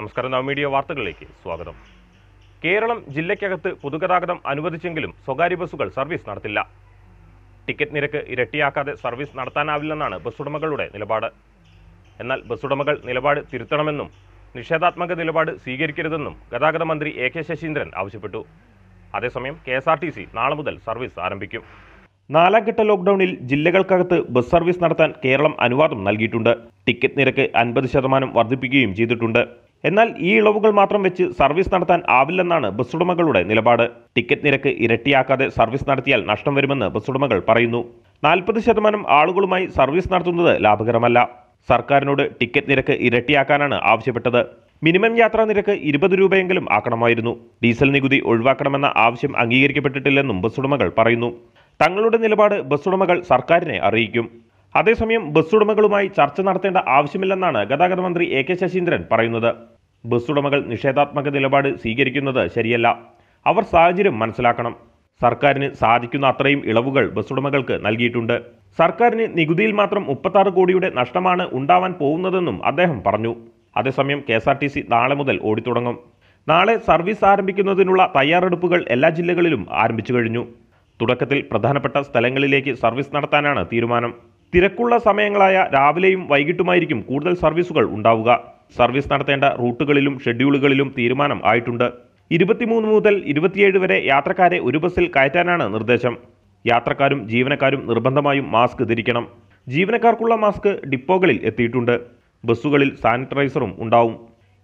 നമസ്കാരം നവമീഡിയ വാർത്തകളിലേക്ക് സ്വാഗതം കേരളം ജില്ലയ്ക്കകത്ത് പൊതുഗതാഗതം അനുവദിച്ചെങ്കിലും സ്വകാര്യ ബസ്സുകൾ സർവീസ് നടത്തില്ല ടിക്കറ്റ് നിരക്ക് ഇരട്ടിയാക്കാതെ സർവീസ് നടത്താനാവില്ലെന്നാണ് ബസ്സുടമകളുടെ നിലപാട് എന്നാൽ ബസ്സുടമകൾ നിലപാട് തിരുത്തണമെന്നും നിഷേധാത്മക നിലപാട് സ്വീകരിക്കരുതെന്നും ഗതാഗത മന്ത്രി എ കെ ശശീന്ദ്രൻ ആവശ്യപ്പെട്ടു അതേസമയം K S R T C നാളെ മുതൽ സർവീസ് ആരംഭിക്കും നാലാംഘട്ട ലോക്ക്ഡൌണിൽ ജില്ലകൾക്കകത്ത് ബസ് സർവീസ് നടത്താൻ കേരളം അനുവാദം നൽകിയിട്ടുണ്ട് ടിക്കറ്റ് നിരക്ക് അൻപത് ശതമാനം വർദ്ധിപ്പിക്കുകയും ചെയ്തിട്ടുണ്ട് എന്നാൽ ഈ ഇളവുകൾ മാത്രം വെച്ച് സർവീസ് നടത്താൻ ആവില്ലെന്നാണ് ബസ്സുടമകളുടെ നിലപാട് ടിക്കറ്റ് നിരക്ക് ഇരട്ടിയാക്കാതെ സർവീസ് നടത്തിയാൽ നഷ്ടം വരുമെന്ന് ബസ്സുടമകൾ പറയുന്നു നാൽപ്പത് ശതമാനം ആളുകളുമായി സർവീസ് നടത്തുന്നത് ലാഭകരമല്ല സർക്കാരിനോട് ടിക്കറ്റ് നിരക്ക് ഇരട്ടിയാക്കാനാണ് ആവശ്യപ്പെട്ടത് മിനിമം യാത്രാ നിരക്ക് ഇരുപത് രൂപയെങ്കിലും ആക്കണമായിരുന്നു ഡീസൽ നികുതി ഒഴിവാക്കണമെന്ന ആവശ്യം അംഗീകരിക്കപ്പെട്ടിട്ടില്ലെന്നും ബസ്സുടമകൾ പറയുന്നു തങ്ങളുടെ നിലപാട് ബസ്സുടമകൾ സർക്കാരിനെ അറിയിക്കും അതേസമയം ബസ് ഉടമകളുമായി ചർച്ച നടത്തേണ്ട ആവശ്യമില്ലെന്നാണ് ഗതാഗത മന്ത്രി എ കെ ശശീന്ദ്രൻ പറയുന്നത് ബസ് ഉടമകൾ നിഷേധാത്മക നിലപാട് സ്വീകരിക്കുന്നത് ശരിയല്ല അവർ സാഹചര്യം മനസ്സിലാക്കണം സർക്കാരിന് സാധിക്കുന്ന അത്രയും ഇളവുകൾ ബസ് ഉടമകൾക്ക് നൽകിയിട്ടുണ്ട് സർക്കാരിന് നികുതിയിൽ മാത്രം മുപ്പത്താറ് കോടിയുടെ നഷ്ടമാണ് ഉണ്ടാവാൻ പോകുന്നതെന്നും അദ്ദേഹം പറഞ്ഞു അതേസമയം K S R T C നാളെ മുതൽ ഓടിത്തുടങ്ങും നാളെ സർവീസ് ആരംഭിക്കുന്നതിനുള്ള തയ്യാറെടുപ്പുകൾ എല്ലാ ജില്ലകളിലും ആരംഭിച്ചു കഴിഞ്ഞു തുടക്കത്തിൽ പ്രധാനപ്പെട്ട സ്ഥലങ്ങളിലേക്ക് സർവീസ് നടത്താനാണ് തീരുമാനം തിരക്കുള്ള സമയങ്ങളായ രാവിലെയും വൈകിട്ടുമായിരിക്കും കൂടുതൽ സർവീസുകൾ ഉണ്ടാവുക സർവീസ് നടത്തേണ്ട റൂട്ടുകളിലും ഷെഡ്യൂളുകളിലും തീരുമാനം ആയിട്ടുണ്ട് ഇരുപത്തിമൂന്ന് മുതൽ ഇരുപത്തിയേഴ് വരെ യാത്രക്കാരെ ഒരു ബസ്സിൽ കയറ്റാനാണ് നിർദ്ദേശം യാത്രക്കാരും ജീവനക്കാരും നിർബന്ധമായും മാസ്ക് ധരിക്കണം ജീവനക്കാർക്കുള്ള മാസ്ക് ഡിപ്പോകളിൽ എത്തിയിട്ടുണ്ട് ബസ്സുകളിൽ സാനിറ്റൈസറും ഉണ്ടാവും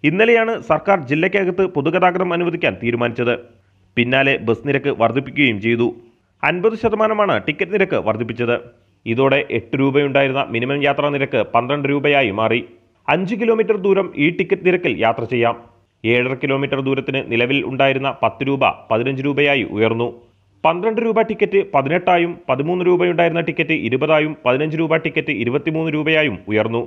ഇന്നലെയാണ് സർക്കാർ ജില്ലയ്ക്കകത്ത് പൊതുഗതാഗതം അനുവദിക്കാൻ തീരുമാനിച്ചത് പിന്നാലെ ബസ് നിരക്ക് വർദ്ധിപ്പിക്കുകയും ചെയ്തു അൻപത് ശതമാനമാണ് ടിക്കറ്റ് നിരക്ക് വർദ്ധിപ്പിച്ചത് ഇതോടെ എട്ട് രൂപയുണ്ടായിരുന്ന മിനിമം യാത്രാ നിരക്ക് പന്ത്രണ്ട് രൂപയായി മാറി അഞ്ച് കിലോമീറ്റർ ദൂരം ഈ ടിക്കറ്റ് നിരക്കിൽ യാത്ര ചെയ്യാം ഏഴര കിലോമീറ്റർ ദൂരത്തിന് നിലവിൽ ഉണ്ടായിരുന്ന പത്ത് രൂപ പതിനഞ്ച് രൂപയായി ഉയർന്നു പന്ത്രണ്ട് രൂപ ടിക്കറ്റ് പതിനെട്ടായും പതിമൂന്ന് രൂപയുണ്ടായിരുന്ന ടിക്കറ്റ് ഇരുപതായും പതിനഞ്ച് രൂപ ടിക്കറ്റ് ഇരുപത്തിമൂന്ന് രൂപയായും ഉയർന്നു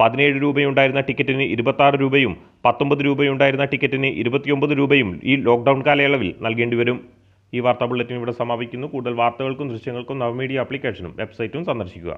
പതിനേഴ് രൂപയുണ്ടായിരുന്ന ടിക്കറ്റിന് ഇരുപത്താറ് രൂപയും പത്തൊമ്പത് രൂപയുണ്ടായിരുന്ന ടിക്കറ്റിന് ഇരുപത്തിയൊമ്പത് രൂപയും ഈ ലോക്ക്ഡൗൺ കാലയളവിൽ നൽകേണ്ടി വരും ഈ വാർത്താ ബുള്ളറ്റിൻ ഇവിടെ സമാപിക്കുന്നു കൂടുതൽ വാർത്തകൾക്കും ദൃശ്യങ്ങൾക്കും നവമീഡിയ ആപ്ലിക്കേഷനും വെബ്സൈറ്റും സന്ദർശിക്കുക